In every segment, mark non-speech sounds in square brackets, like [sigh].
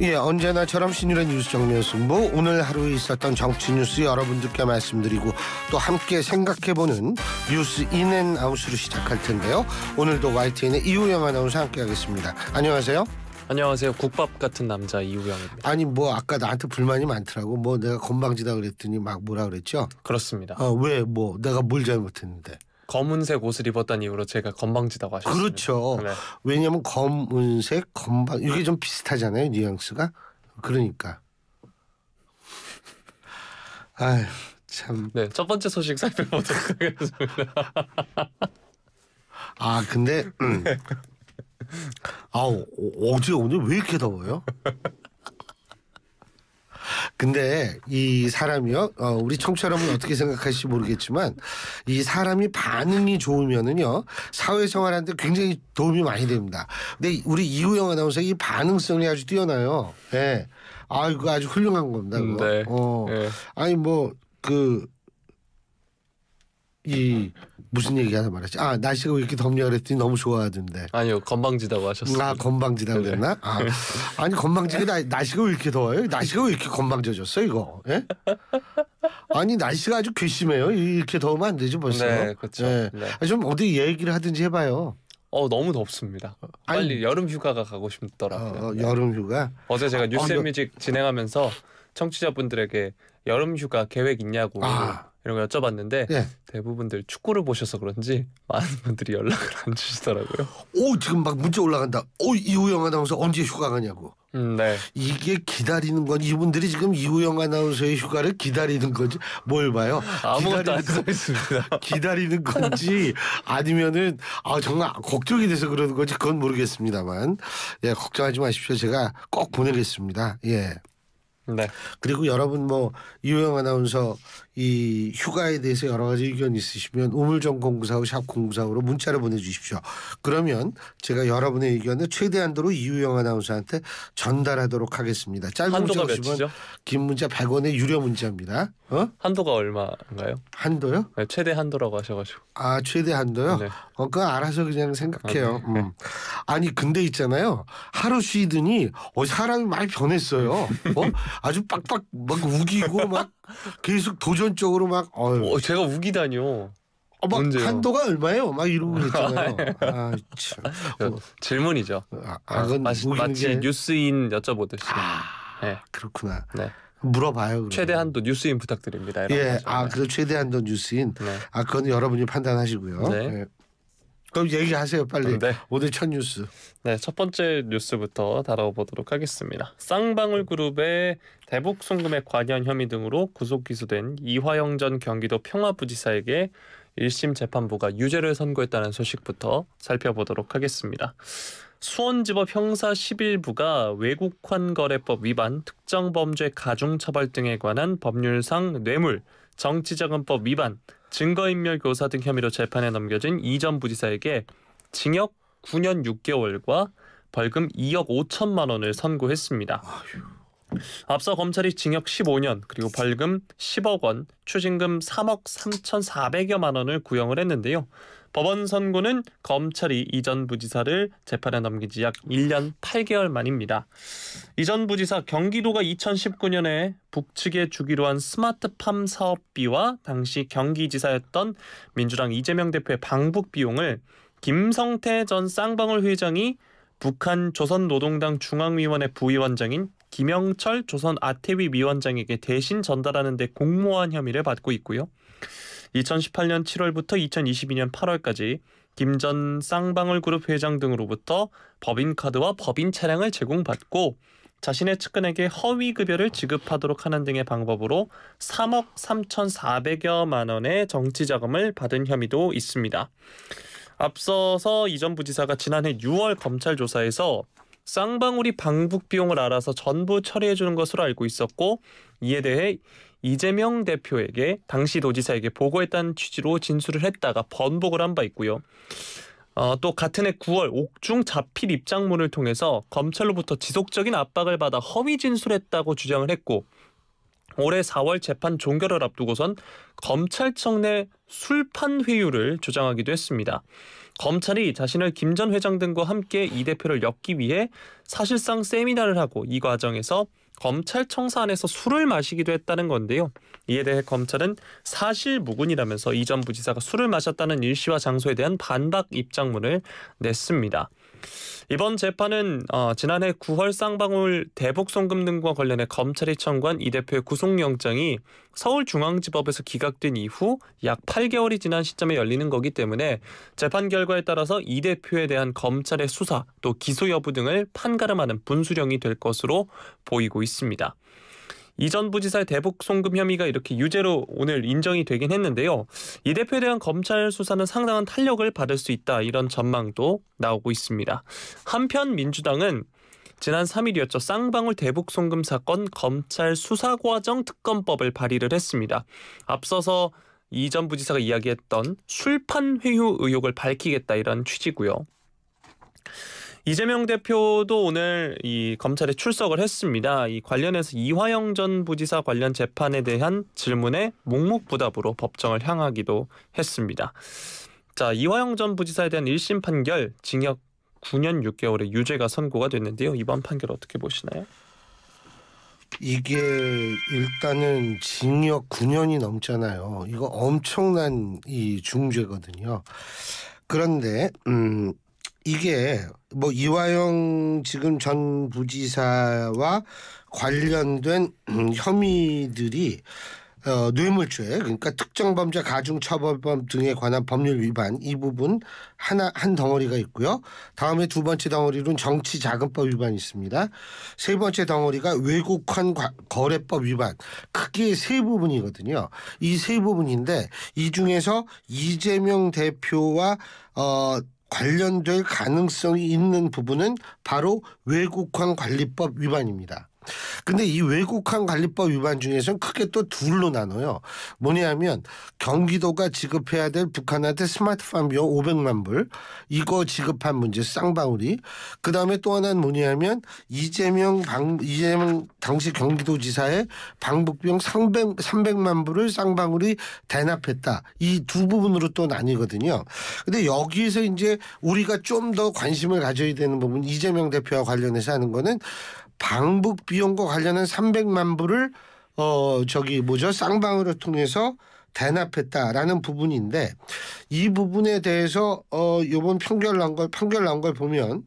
예, 언제나처럼 신유의 뉴스 정리였습니다. 뭐 오늘 하루 에 있었던 정치 뉴스 여러분들께 말씀드리고 또 함께 생각해보는 뉴스 인앤아웃으로 시작할 텐데요. 오늘도 YTN의 이우영 아나운서 함께하겠습니다. 안녕하세요. 안녕하세요. 국밥 같은 남자 이우영입니다. 아니 뭐 아까 나한테 불만이 많더라고. 뭐 내가 건방지다 그랬더니 막 뭐라 그랬죠? 그렇습니다. 어, 왜뭐 내가 뭘 잘못했는데? 검은색 옷을 입었던 이후로 제가 건방지다고 하셨습니다. 그렇죠. 네. 왜냐하면 검은색, 건방 이게 좀 비슷하잖아요 뉘앙스가. 그러니까. 아휴 참. 네, 첫 번째 소식 살펴보도록 하겠습니다. 아 근데 음. 네. 아우 어, 어제 오늘 왜 이렇게 더워요? 근데 이 사람이요, 어, 우리 청취자 여러분 어떻게 생각하실지 모르겠지만 이 사람이 반응이 좋으면은요 사회생활하는데 굉장히 도움이 많이 됩니다. 근데 우리 이우영 아나운서 이 반응성이 아주 뛰어나요. 예. 아 이거 아주 훌륭한 겁니다. 그거. 음, 네. 어. 네. 아니 뭐그 이 무슨 얘기하다 말았지? 아 날씨가 왜 이렇게 덥냐 그랬더니 너무 좋아하던데. 아니요 건방지다고 하셨어요. 아 건방지다고 네. 그랬나? 아, 아니 건방지게 나, 날씨가 왜 이렇게 더워요? 날씨가 왜 이렇게 건방져졌어 이거? 예? 아니 날씨가 아주 괘씸해요. 이렇게 더우면 안 되죠 벌써. 네 그렇죠. 예. 네. 아, 좀 어디 얘기를 하든지 해봐요. 어 너무 덥습니다. 어, 빨리 아니, 여름 휴가가 가고 싶더라고요. 어, 어, 네. 여름 휴가. 어제 제가 아, 뉴스뮤직 어, 진행하면서 청취자분들에게 여름 휴가 계획 있냐고 아. 이런 거 여쭤봤는데 예. 대부분들 축구를 보셔서 그런지 많은 [laughs] 분들이 연락을 안 주시더라고요. 오 지금 막 문자 올라간다. 오 이우영 아나운서 언제 휴가 가냐고. 음, 네. 이게 기다리는 건 이분들이 지금 이우영 아나운서의 휴가를 기다리는 건지 뭘 봐요? 아무것도 안있습니다 [laughs] 기다리는 건지 아니면은 아 정말 걱정이 돼서 그러는 건지 그건 모르겠습니다만 예 걱정하지 마십시오. 제가 꼭 보내겠습니다. 예. 네. 그리고 여러분 뭐 이호영 아나운서 이 휴가에 대해서 여러 가지 의견 있으시면 우물정 공구사우 샵 공구사우로 문자를 보내주십시오. 그러면 제가 여러분의 의견을 최대한도로 이유영 아나운서한테 전달하도록 하겠습니다. 짧은 문자 오시면 긴 문자 100원의 유료 문자입니다. 어? 한도가 얼마인가요? 한도요? 네, 최대 한도라고 하셔가지고. 아 최대 한도요? 네. 어, 그 알아서 그냥 생각해요. 아, 네. 음. 아니 근데 있잖아요. 하루 쉬더니 어, 사람이 많이 변했어요. 어? 아주 빡빡 막 우기고 막 계속 도전적으로 막 어휴. 어, 제가 우기다뇨 어, 막 언제요? 한도가 얼마예요? 막 이러고 그랬잖아요. 아, 네. 아, 참. 어. 질문이죠. 아, 아, 그건 마치, 게... 뉴스인 여쭤보듯이. 아, 네. 그렇구나. 네. 물어봐요. 그러면. 최대 한도 뉴스인 부탁드립니다. 예, 하죠. 아, 네. 그 최대 한도 뉴스인. 네. 아, 그건 여러분이 판단하시고요. 네. 예. 그럼 얘기하세요 빨리. 네. 오늘 첫 뉴스. 네, 첫 번째 뉴스부터 다뤄보도록 하겠습니다. 쌍방울 그룹의 대북 송금에 관여한 혐의 등으로 구속 기소된 이화영 전 경기도 평화부지사에게 1심 재판부가 유죄를 선고했다는 소식부터 살펴보도록 하겠습니다. 수원지법 형사 11부가 외국환 거래법 위반, 특정범죄 가중처벌 등에 관한 법률상 뇌물, 정치자금법 위반, 증거인멸 교사 등 혐의로 재판에 넘겨진 이전 부지사에게 징역 9년 6개월과 벌금 2억 5천만 원을 선고했습니다. 앞서 검찰이 징역 15년 그리고 벌금 10억 원, 추징금 3억 3,400여만 원을 구형을 했는데요. 법원 선고는 검찰이 이전 부지사를 재판에 넘긴지약 1년 8개월 만입니다. 이전 부지사 경기도가 2019년에 북측에 주기로 한 스마트팜 사업비와 당시 경기지사였던 민주당 이재명 대표의 방북 비용을 김성태 전 쌍방울 회장이 북한 조선노동당 중앙위원회 부위원장인 김영철 조선 아태위 위원장에게 대신 전달하는 데 공모한 혐의를 받고 있고요. 2018년 7월부터 2022년 8월까지 김 전 쌍방울 그룹 회장 등으로부터 법인카드와 법인 차량을 제공받고 자신의 측근에게 허위 급여를 지급하도록 하는 등의 방법으로 3억 3,400여만 원의 정치 자금을 받은 혐의도 있습니다. 앞서서 이 전 부지사가 지난해 6월 검찰 조사에서 쌍방울이 방북 비용을 알아서 전부 처리해 주는 것으로 알고 있었고 이에 대해 이재명 대표에게 당시 도지사에게 보고했다는 취지로 진술을 했다가 번복을 한 바 있고요. 어, 또 같은 해 9월 옥중 자필 입장문을 통해서 검찰로부터 지속적인 압박을 받아 허위 진술했다고 주장을 했고 올해 4월 재판 종결을 앞두고선 검찰청 내 술판 회유를 조장하기도 했습니다. 검찰이 자신을 김 전 회장 등과 함께 이 대표를 엮기 위해 사실상 세미나를 하고 이 과정에서 검찰청사 안에서 술을 마시기도 했다는 건데요. 이에 대해 검찰은 사실무근이라면서 이 전 부지사가 술을 마셨다는 일시와 장소에 대한 반박 입장문을 냈습니다. 이번 재판은 어, 지난해 9월 쌍방울 대북 송금 등과 관련해 검찰이 청구한 이 대표의 구속영장이 서울중앙지법에서 기각된 이후 약 8개월이 지난 시점에 열리는 거기 때문에 재판 결과에 따라서 이 대표에 대한 검찰의 수사 또 기소 여부 등을 판가름하는 분수령이 될 것으로 보이고 있습니다. 이전 부지사의 대북 송금 혐의가 이렇게 유죄로 오늘 인정이 되긴 했는데요. 이 대표에 대한 검찰 수사는 상당한 탄력을 받을 수 있다 이런 전망도 나오고 있습니다. 한편 민주당은 지난 3일이었죠. 쌍방울 대북 송금 사건 검찰 수사과정 특검법을 발의를 했습니다. 앞서서 이 전 부지사가 이야기했던 술판 회유 의혹을 밝히겠다 이런 취지고요. 이재명 대표도 오늘 이 검찰에 출석을 했습니다. 이 관련해서 이화영 전 부지사 관련 재판에 대한 질문에 묵묵부답으로 법정을 향하기도 했습니다. 자, 이화영 전 부지사에 대한 1심 판결 징역 9년 6개월의 유죄가 선고가 됐는데요. 이번 판결 어떻게 보시나요? 이게 일단은 징역 9년이 넘잖아요. 이거 엄청난 이 중죄거든요. 그런데 음 이게 뭐 이화영 지금 전 부지사와 관련된 음, 혐의들이 어, 뇌물죄 그러니까 특정 범죄 가중처벌범 등에 관한 법률 위반 이 부분 하나 한 덩어리가 있고요. 다음에 두 번째 덩어리로는 정치자금법 위반이 있습니다. 세 번째 덩어리가 외국환 거래법 위반 크게 세 부분이거든요. 이 세 부분인데 이 중에서 이재명 대표와 어 관련될 가능성이 있는 부분은 바로 외국환 관리법 위반입니다. 근데 이 외국항 관리법 위반 중에서는 크게 또 둘로 나눠요. 뭐냐면 경기도가 지급해야 될 북한한테 스마트팜 비용 500만 불 이거 지급한 문제 쌍방울이 그다음에 또 하나는 뭐냐면 이재명 방 이재명 당시 경기도지사의 방북비용 300, 300만 불을 쌍방울이 대납했다. 이 두 부분으로 또 나뉘거든요. 근데 여기에서 이제 우리가 좀 더 관심을 가져야 되는 부분 이재명 대표와 관련해서 하는 거는 방북 비용과 관련한 300만 불을 어 저기 뭐죠 쌍방으로 통해서 대납했다라는 부분인데 이 부분에 대해서 어 요번 판결 난걸 판결 난걸 보면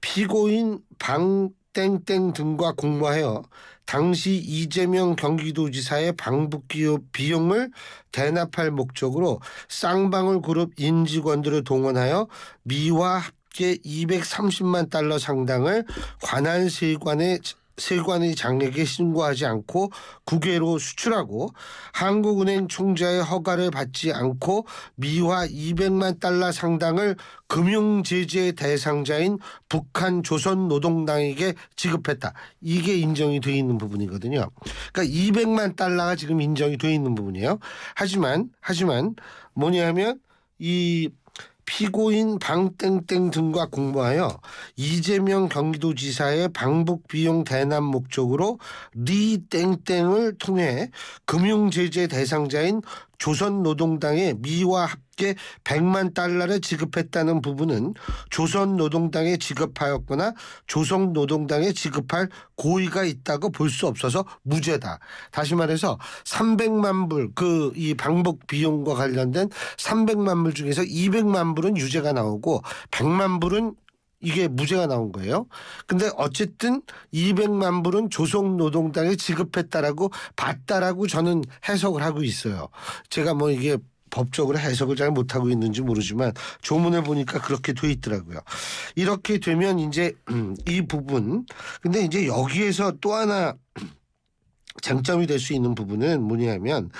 피고인 방 땡땡 등과 공모하여 당시 이재명 경기도지사의 방북기업 비용을 대납할 목적으로 쌍방울 그룹 임직원들을 동원하여 미화 합게 230만 달러 상당을 관한 세관에 세관의 장에게 신고하지 않고 국외로 수출하고 한국은행 총재의 허가를 받지 않고 미화 200만 달러 상당을 금융 제재 대상자인 북한 조선 노동당에게 지급했다. 이게 인정이 돼 있는 부분이거든요. 그러니까 200만 달러가 지금 인정이 돼 있는 부분이에요. 하지만 하지만 뭐냐면 이 피고인 방땡땡 등과 공모하여 이재명 경기도지사의 방북 비용 대납 목적으로 리땡땡을 통해 금융제재 대상자인 조선노동당의 미화 합 쉽게 100만 달러를 지급했다는 부분은 조선노동당에 지급하였거나 조선노동당에 지급할 고의가 있다고 볼 수 없어서 무죄다. 다시 말해서 300만 불 그 이 방북 비용과 관련된 300만 불 중에서 200만 불은 유죄가 나오고 100만 불은 이게 무죄가 나온 거예요. 근데 어쨌든 200만 불은 조선노동당에 지급했다라고 봤다라고 저는 해석을 하고 있어요. 제가 뭐 이게 법적으로 해석을 잘 못하고 있는지 모르지만 조문을 보니까 그렇게 돼 있더라고요. 이렇게 되면 이제 음, 이 부분 근데 이제 여기에서 또 하나 장점이 될 수 있는 부분은 뭐냐면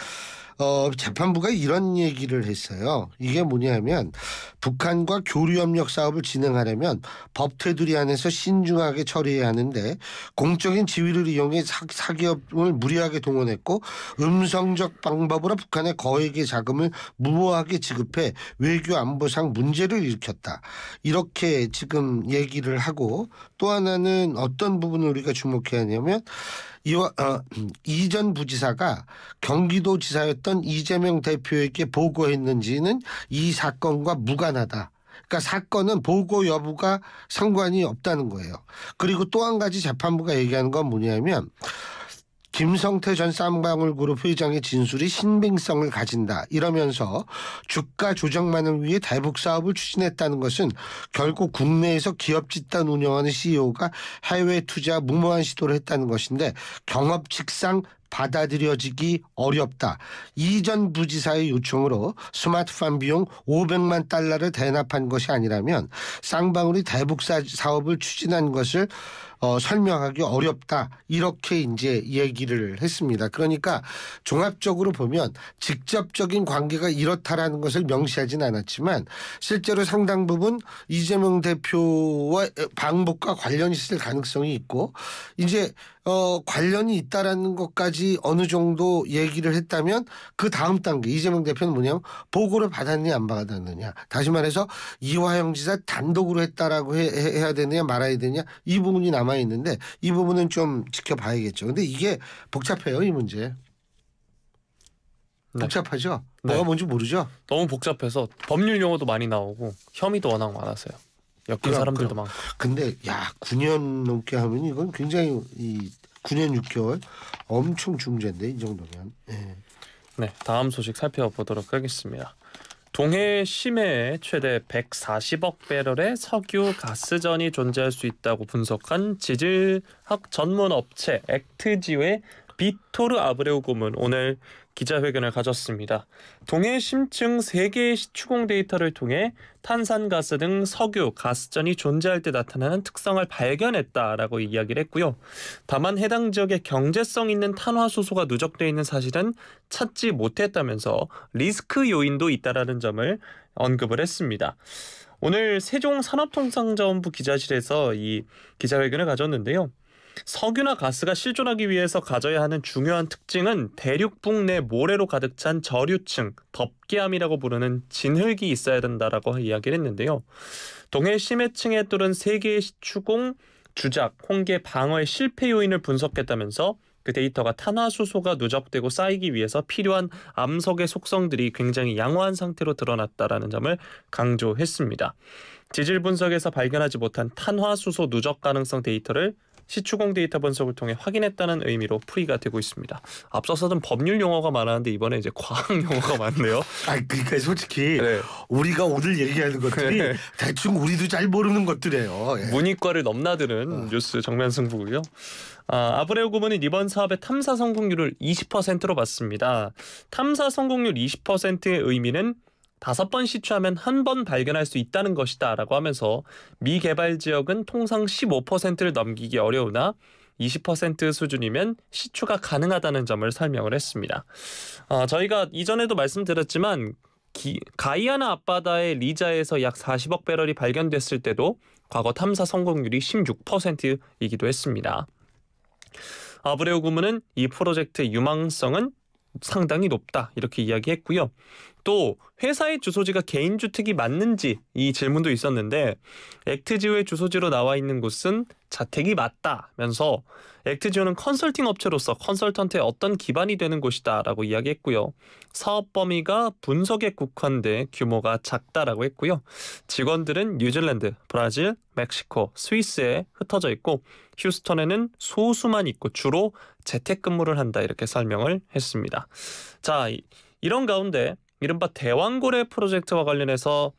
어, 재판부가 이런 얘기를 했어요. 이게 뭐냐면 북한과 교류 협력 사업을 진행하려면 법 테두리 안에서 신중하게 처리해야 하는데 공적인 지위를 이용해 사, 기업을 무리하게 동원했고 음성적 방법으로 북한의 거액의 자금을 무모하게 지급해 외교 안보상 문제를 일으켰다. 이렇게 지금 얘기를 하고 또 하나는 어떤 부분을 우리가 주목해야 하냐면 이와 어, 이전 부지사가 경기도지사였던 이재명 대표에게 보고했는지는 이 사건과 무관하다. 그러니까 사건은 보고 여부가 상관이 없다는 거예요. 그리고 또 한 가지 재판부가 얘기하는 건 뭐냐면 김성태 전 쌍방울 그룹 회장의 진술이 신빙성을 가진다 이러면서 주가 조정만을 위해 대북 사업을 추진했다는 것은 결국 국내에서 기업 집단 운영하는 CEO가 해외 투자 무모한 시도를 했다는 것인데 경업직상 받아들여지기 어렵다. 이전 부지사의 요청으로 스마트팜 비용 500만 달러를 대납한 것이 아니라면 쌍방울이 대북 사업을 추진한 것을 어, 설명하기 어렵다 이렇게 이제 얘기를 했습니다. 그러니까 종합적으로 보면 직접적인 관계가 이렇다라는 것을 명시하진 않았지만 실제로 상당 부분 이재명 대표와 방법과 관련이 있을 가능성이 있고 이제 어, 관련이 있다라는 것까지 어느 정도 얘기를 했다면 그 다음 단계 이재명 대표는 뭐냐면 보고를 받았느냐 안 받았느냐 다시 말해서 이화영 지사 단독으로 했다라고 해, 해야 되느냐 말아야 되느냐 이 부분이 남아 남아 있는데 이 부분은 좀 지켜봐야겠죠. 근데 이게 복잡해요, 이 문제. 네. 복잡하죠. 네. 뭐가 뭔지 모르죠. 너무 복잡해서 법률 용어도 많이 나오고 혐의도 워낙 많았어요. 옆에 그럼, 사람들도 그럼. 많고. 근데 야 9년 넘게 하면 이건 굉장히 이 9년 6개월 엄청 중죄인데 이 정도면. 네. 네 다음 소식 살펴보도록 하겠습니다. 동해 심해 최대 140억 배럴의 석유 가스전이 존재할 수 있다고 분석한 지질학 전문 업체 액트지의 비토르 아브레우 곰은 오늘 기자회견을 가졌습니다. 동해 심층 3개의 시 추공 데이터를 통해 탄산가스 등 석유, 가스전이 존재할 때 나타나는 특성을 발견했다라고 이야기를 했고요. 다만 해당 지역에 경제성 있는 탄화수소가 누적되어 있는 사실은 찾지 못했다면서 리스크 요인도 있다라는 점을 언급을 했습니다. 오늘 세종산업통상자원부 기자실에서 이 기자회견을 가졌는데요. 석유나 가스가 실존하기 위해서 가져야 하는 중요한 특징은 대륙붕 내 모래로 가득 찬 저류층, 덮개암이라고 부르는 진흙이 있어야 된다라고 이야기를 했는데요. 동해 심해층에 뚫은 세계의 시추공, 주작, 홍계, 방어의 실패 요인을 분석했다면서 그 데이터가 탄화수소가 누적되고 쌓이기 위해서 필요한 암석의 속성들이 굉장히 양호한 상태로 드러났다라는 점을 강조했습니다. 지질 분석에서 발견하지 못한 탄화수소 누적 가능성 데이터를 시추공 데이터 분석을 통해 확인했다는 의미로 풀이가 되고 있습니다. 앞서서는 법률 용어가 많았는데 이번에 이제 과학 [laughs] 용어가 많네요. 아 그러니까 솔직히 네. 우리가 오늘 얘기하는 것들이 네. 대충 우리도 잘 모르는 것들이에요. 예. 문이과를 넘나드는 어. 뉴스 정면 승부고요. 아, 아브레오 고문은 이번 사업의 탐사 성공률을 20%로 봤습니다. 탐사 성공률 20%의 의미는 다섯 번 시추하면 한 번 발견할 수 있다는 것이다 라고 하면서 미개발 지역은 통상 15%를 넘기기 어려우나 20% 수준이면 시추가 가능하다는 점을 설명을 했습니다. 어, 저희가 이전에도 말씀드렸지만 기, 가이아나 앞바다의 리자에서 약 40억 배럴이 발견됐을 때도 과거 탐사 성공률이 16%이기도 했습니다. 아브레오 구문은 이 프로젝트의 유망성은 상당히 높다 이렇게 이야기했고요. 또 회사의 주소지가 개인 주택이 맞는지 이 질문도 있었는데 액트지오의 주소지로 나와 있는 곳은 자택이 맞다면서 액트지오는 컨설팅 업체로서 컨설턴트의 어떤 기반이 되는 곳이다라고 이야기했고요. 사업 범위가 분석에 국한돼 규모가 작다라고 했고요. 직원들은 뉴질랜드, 브라질, 멕시코, 스위스에 흩어져 있고 휴스턴에는 소수만 있고 주로 재택근무를 한다 이렇게 설명을 했습니다. 자, 이런 가운데 이른바 대왕고래 프로젝트와 관련해서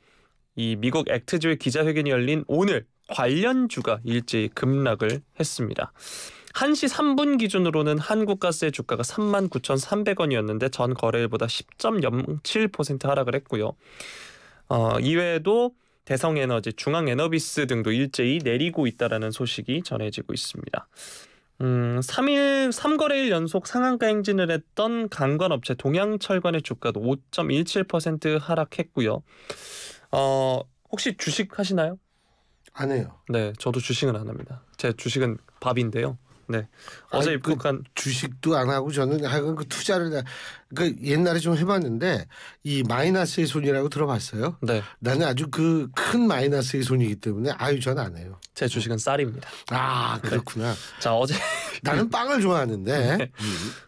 이 미국 액트주의 기자회견이 열린 오늘 관련주가 일제히 급락을 했습니다. 1시 3분 기준으로는 한국가스의 주가가 39,300원이었는데 전 거래일보다 10.07% 하락을 했고요. 어, 이외에도 대성에너지, 중앙에너비스 등도 일제히 내리고 있다라는 소식이 전해지고 있습니다. 음, 3일 3거래일 연속 상한가 행진을 했던 강관업체 동양철관의 주가도 5.17% 하락했고요. 어, 혹시 주식 하시나요? 안 해요. 네, 저도 주식은 안 합니다. 제 주식은 밥인데요. 네. 어제 아니, 입국한 그 주식도 안 하고 저는 하여간 그 투자를 그 옛날에 좀 해봤는데 이 마이너스의 손이라고 들어봤어요. 네. 나는 아주 그 큰 마이너스의 손이기 때문에 아유 저는 안 해요. 제 주식은 쌀입니다. 아 그렇구나. 네. 자 어제 [laughs] 나는 빵을 좋아하는데 네.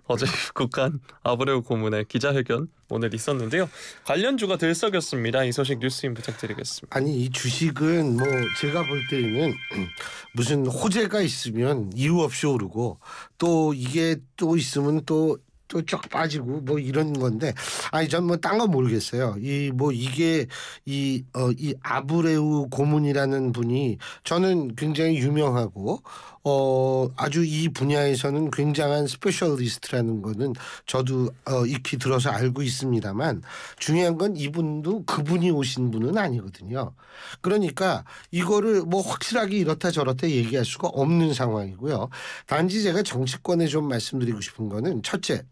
어제 국간아브레오 고문의 기자회견 오늘 있었는데요. 관련주가 들썩였습니다. 이 소식 뉴스인 부탁드리겠습니다. 아니 이 주식은 뭐 제가 볼 때에는 [clears throat] 무슨 호재가 있으면 이유 없이 오르고 또 이게 또 있으면 또 또쫙 빠지고 뭐 이런 건데 아니 전 뭐딴건 모르겠어요. 이 뭐 이게 이어이 어, 이 아브레우 고문이라는 분이 저는 굉장히 유명하고 어, 아주 이 분야에서는 굉장한 스페셜리스트라는 거는 저도 어, 익히 들어서 알고 있습니다만 중요한 건 이분도 그분이 오신 분은 아니거든요. 그러니까 이거를 뭐 확실하게 이렇다 저렇다 얘기할 수가 없는 상황이고요. 단지 제가 정치권에 좀 말씀드리고 싶은 거는 첫째,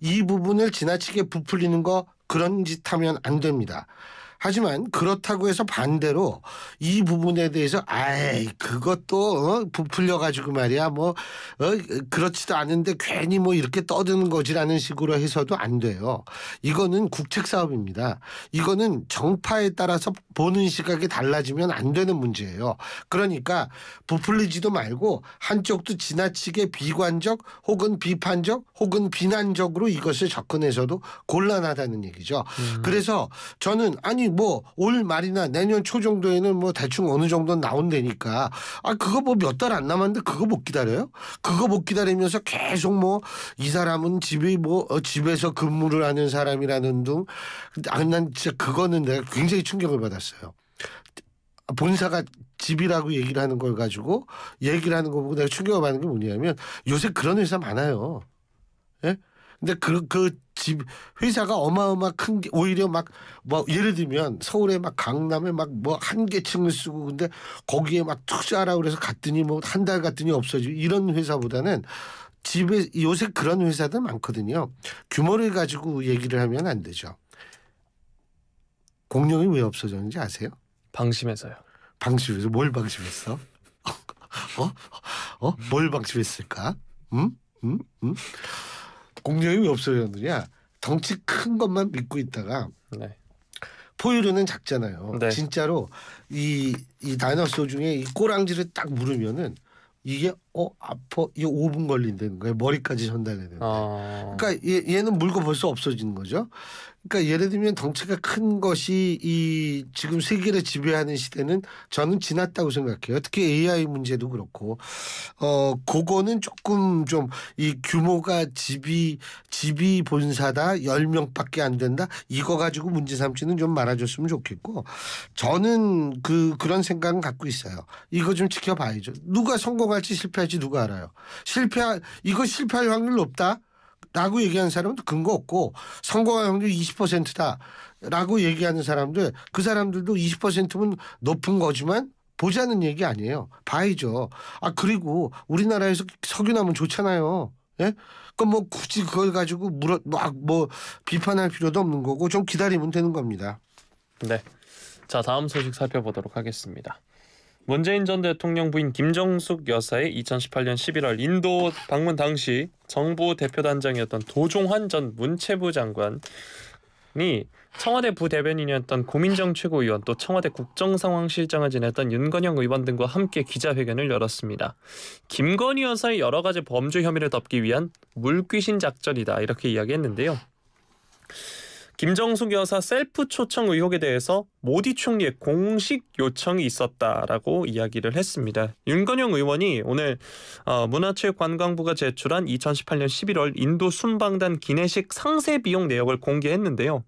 이 부분을 지나치게 부풀리는 거 그런 짓 하면 안 됩니다. 하지만 그렇다고 해서 반대로 이 부분에 대해서 아이 그것도 어? 부풀려 가지고 말이야 뭐 어? 그렇지도 않은데 괜히 뭐 이렇게 떠드는 거지라는 식으로 해서도 안 돼요. 이거는 국책 사업입니다. 이거는 정파에 따라서 보는 시각이 달라지면 안 되는 문제예요. 그러니까 부풀리지도 말고 한쪽도 지나치게 비관적 혹은 비판적 혹은 비난적으로 이것을 접근해서도 곤란하다는 얘기죠. 음. 그래서 저는 아니 뭐올 말이나 내년 초 정도에는 뭐 대충 어느 정도 나온다니까 아 그거 뭐 몇 달 안 남았는데 그거 못 기다려요? 그거 못 기다리면서 계속 뭐 이 사람은 집이 뭐 어, 집에서 근무를 하는 사람이라는 둥. 아, 난 진짜 그거는 내가 굉장히 충격을 받았어요. 아, 본사가 집이라고 얘기를 하는 걸 가지고 얘기를 하는 거 보고 내가 충격을 받는 게 뭐냐면 요새 그런 회사 많아요. 예? 근데 그, 그집 회사가 어마어마 큰 게 오히려 막 뭐 예를 들면 서울에 막 강남에 막 뭐한계층을 쓰고 근데 거기에 막 투자하라 그래서 갔더니 뭐 한 달 갔더니 없어지고 이런 회사보다는 집에 요새 그런 회사들 많거든요. 규모를 가지고 얘기를 하면 안 되죠. 공룡이 왜 없어졌는지 아세요? 방심해서요. 방심해서 뭘 방심했어? [laughs] 어? 어? 뭘 방심했을까? 응? 응? 응? 공룡이 왜 없어졌느냐? 덩치 큰 것만 믿고 있다가 네. 포유류는 작잖아요. 네. 진짜로 이 이 다이너소 중에 이 꼬랑지를 딱 물으면은 이게 어아퍼이 5분 걸린다는 거예요 머리까지 전달해야 아... 그러니까 얘, 얘는 물고 벌써 없어지는 거죠. 그러니까 예를 들면 덩치가 큰 것이 이 지금 세계를 지배하는 시대는 저는 지났다고 생각해요. 특히 AI 문제도 그렇고 어 그거는 조금 좀 이 규모가 집이 집이 본사다 열명밖에안 된다 이거 가지고 문제 삼지는 좀 말아줬으면 좋겠고 저는 그 그런 생각은 갖고 있어요. 이거 좀 지켜봐야죠. 누가 성공할지 실패 실패할지 누가 알아요. 실패 이거 실패할 확률 높다. 라고 얘기하는 사람도 근거 없고 성공할 확률 20%다 라고 얘기하는 사람들 그 사람들도 20%면 높은 거지만 보자는 얘기 아니에요. 봐야죠. 아 그리고 우리나라에서 석유나면 좋잖아요. 예? 그뭐 굳이 그걸 가지고 물어 막 뭐 비판할 필요도 없는 거고 좀 기다리면 되는 겁니다. 네. 자 다음 소식 살펴보도록 하겠습니다. 문재인 전 대통령 부인 김정숙 여사의 2018년 11월 인도 방문 당시 정부 대표단장이었던 도종환 전 문체부 장관 이 청와대 부대변인이었던 고민정 최고위원 또 청와대 국정상황실장을 지냈던 윤건영 의원 등과 함께 기자회견을 열었습니다. 김건희 여사의 여러 가지 범죄 혐의를 덮기 위한 물귀신 작전이다 이렇게 이야기했는데요. 김정숙 여사 셀프 초청 의혹에 대해서 모디 총리의 공식 요청이 있었다라고 이야기를 했습니다. 윤건영 의원이 오늘 어, 문화체육관광부가 제출한 2018년 11월 인도 순방단 기내식 상세 비용 내역을 공개했는데요.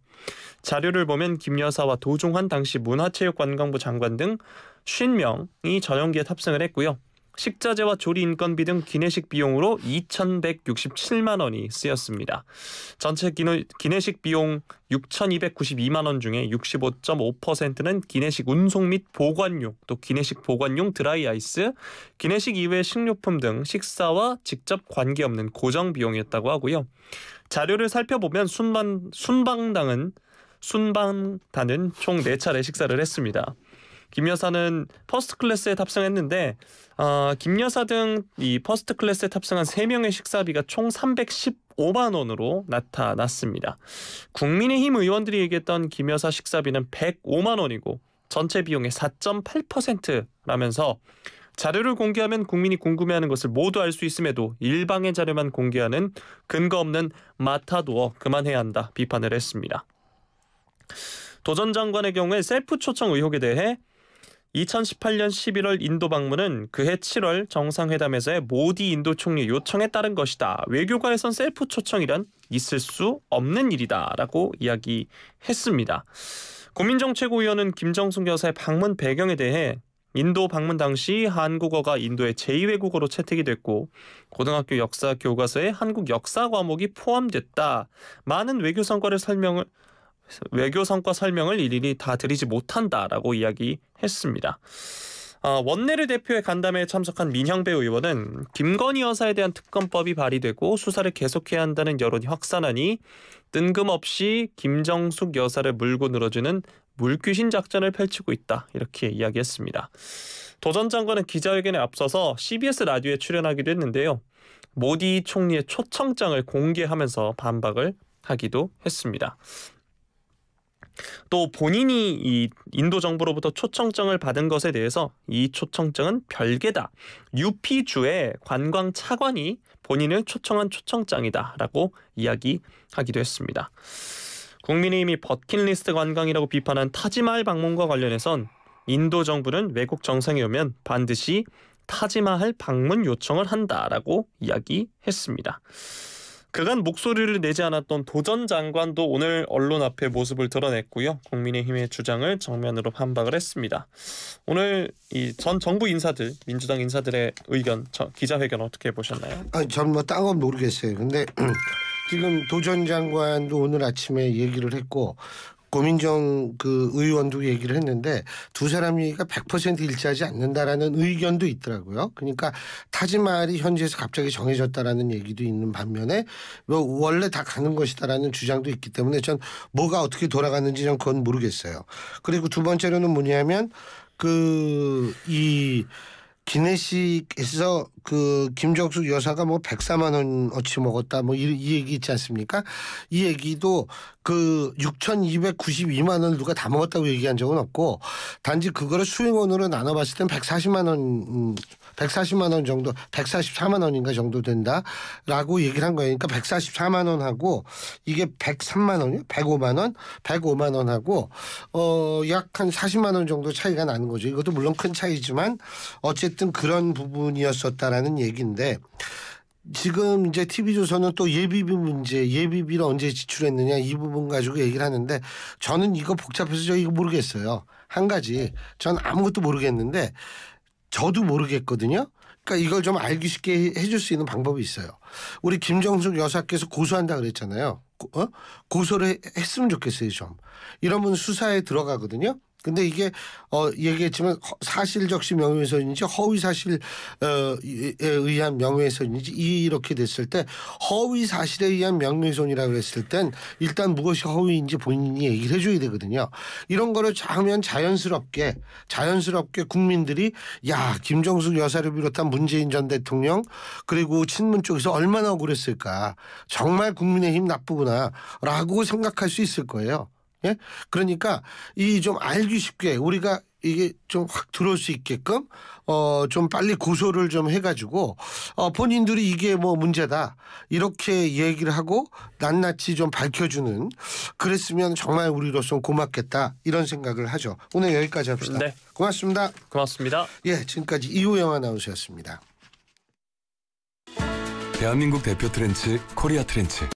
자료를 보면 김 여사와 도종환 당시 문화체육관광부 장관 등 50명이 전용기에 탑승을 했고요. 식자재와 조리 인건비 등 기내식 비용으로 2,167만 원이 쓰였습니다. 전체 기내, 식 비용 6,292만 원 중에 65.5%는 기내식 운송 및 보관용, 또 기내식 보관용 드라이 아이스, 기내식 이외 식료품 등 식사와 직접 관계없는 고정 비용이었다고 하고요. 자료를 살펴보면 순방, 순방당은 순방단은 총 4차례 식사를 했습니다. 김 여사는 퍼스트 클래스에 탑승했는데 어, 김 여사 등 이 퍼스트 클래스에 탑승한 3명의 식사비가 총 315만 원으로 나타났습니다. 국민의힘 의원들이 얘기했던 김 여사 식사비는 105만 원이고 전체 비용의 4.8%라면서 자료를 공개하면 국민이 궁금해하는 것을 모두 알 수 있음에도 일방의 자료만 공개하는 근거 없는 마타도어 그만해야 한다 비판을 했습니다. 도전 장관의 경우에 셀프 초청 의혹에 대해 2018년 11월 인도 방문은 그해 7월 정상회담에서의 모디 인도 총리 요청에 따른 것이다. 외교관에선 셀프 초청이란 있을 수 없는 일이다라고 이야기했습니다. 고민정책위원은 김정숙 여사의 방문 배경에 대해 인도 방문 당시 한국어가 인도의 제2외국어로 채택이 됐고 고등학교 역사 교과서에 한국 역사 과목이 포함됐다. 많은 외교 성과를 설명을 외교 성과 설명을 일일이 다 드리지 못한다라고 이야기했습니다. 어, 원내를 대표해 간담회에 참석한 민형배 의원은 김건희 여사에 대한 특검법이 발의되고 수사를 계속해야 한다는 여론이 확산하니 뜬금없이 김정숙 여사를 물고 늘어주는 물귀신 작전을 펼치고 있다 이렇게 이야기했습니다. 도전 장관은 기자회견에 앞서서 CBS 라디오에 출연하기도 했는데요. 모디 총리의 초청장을 공개하면서 반박을 하기도 했습니다. 또 본인이 이 인도 정부로부터 초청장을 받은 것에 대해서 이 초청장은 별개다. 유피주의 관광 차관이 본인을 초청한 초청장이다라고 이야기하기도 했습니다. 국민의힘이 버킷리스트 관광이라고 비판한 타지마할 방문과 관련해선 인도 정부는 외국 정상이 오면 반드시 타지마할 방문 요청을 한다라고 이야기했습니다. 그간 목소리를 내지 않았던 도전 장관도 오늘 언론 앞에 모습을 드러냈고요. 국민의힘의 주장을 정면으로 반박을 했습니다. 오늘 이 전 정부 인사들, 민주당 인사들의 의견, 저, 기자회견 어떻게 보셨나요? 아, 전뭐 딴 건 모르겠어요. 근데 [clears throat] 지금 도전 장관도 오늘 아침에 얘기를 했고 고민정 그 의원도 얘기를 했는데 두 사람 얘기가 100% 일치하지 않는다라는 의견도 있더라고요. 그러니까 타지마할이 현지에서 갑자기 정해졌다라는 얘기도 있는 반면에 뭐 원래 다 가는 것이다라는 주장도 있기 때문에 전 뭐가 어떻게 돌아가는지 전 그건 모르겠어요. 그리고 두 번째로는 뭐냐면 그이 기내식에서 그 김정숙 여사가 뭐 104만 원 어치 먹었다 뭐 이 얘기 있지 않습니까? 이 얘기도 그 6,292만 원 누가 다 먹었다고 얘기한 적은 없고 단지 그거를 수행원으로 나눠봤을 땐 140만 원 140만 원 정도, 144만 원인가 정도 된다라고 얘기를 한 거니까 그러니까 144만 원하고 이게 103만 원이요, 105만 원, 105만 원하고 어 약 한 40만 원 정도 차이가 나는 거죠. 이것도 물론 큰 차이지만 어쨌든 그런 부분이었었다라는 얘기인데 지금 이제 TV조선은 또 예비비 문제, 예비비를 언제 지출했느냐 이 부분 가지고 얘기를 하는데 저는 이거 복잡해서 저 이거 모르겠어요. 한 가지 전 아무것도 모르겠는데 저도 모르겠거든요. 그러니까 이걸 좀 알기 쉽게 해줄 수 있는 방법이 있어요. 우리 김정숙 여사께서 고소한다 그랬잖아요. 고, 어? 고소를 했으면 좋겠어요 좀. 이러면 수사에 들어가거든요. 근데 이게 어 얘기했지만 사실적시 명예훼손인지 허위사실에 어, 의한 명예훼손인지 이렇게 됐을 때 허위사실에 의한 명예훼손이라고 했을 땐 일단 무엇이 허위인지 본인이 얘기를 해줘야 되거든요. 이런 거를 하면 자연스럽게 자연스럽게 국민들이 야 김정숙 여사를 비롯한 문재인 전 대통령 그리고 친문 쪽에서 얼마나 억울했을까 정말 국민의힘 나쁘구나라고 생각할 수 있을 거예요. 예? 그러니까 이 좀 알기 쉽게 우리가 이게 좀 확 들어올 수 있게끔 어 좀 빨리 고소를 좀 해가지고 어 본인들이 이게 뭐 문제다 이렇게 얘기를 하고 낱낱이 좀 밝혀주는 그랬으면 정말 우리로서는 고맙겠다 이런 생각을 하죠. 오늘 여기까지 합시다. 네. 고맙습니다. 고맙습니다. 예, 지금까지 이호영 아나운서였습니다. 대한민국 대표 트렌치 코리아 트렌치.